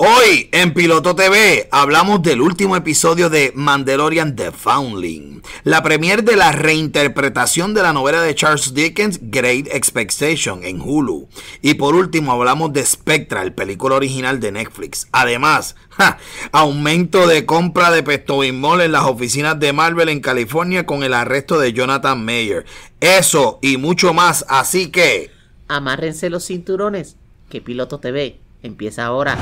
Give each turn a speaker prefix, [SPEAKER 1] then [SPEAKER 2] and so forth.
[SPEAKER 1] Hoy en Piloto TV hablamos del último episodio de Mandalorian The Foundling, la premier de la reinterpretación de la novela de Charles Dickens Great Expectation en Hulu. Y por último hablamos de Spectra, el película original de Netflix. Además, aumento de compra de pesto mall en las oficinas de Marvel en California con el arresto de Jonathan Mayer. Eso y mucho más, así
[SPEAKER 2] que... Amárrense los cinturones, que Piloto TV empieza ahora.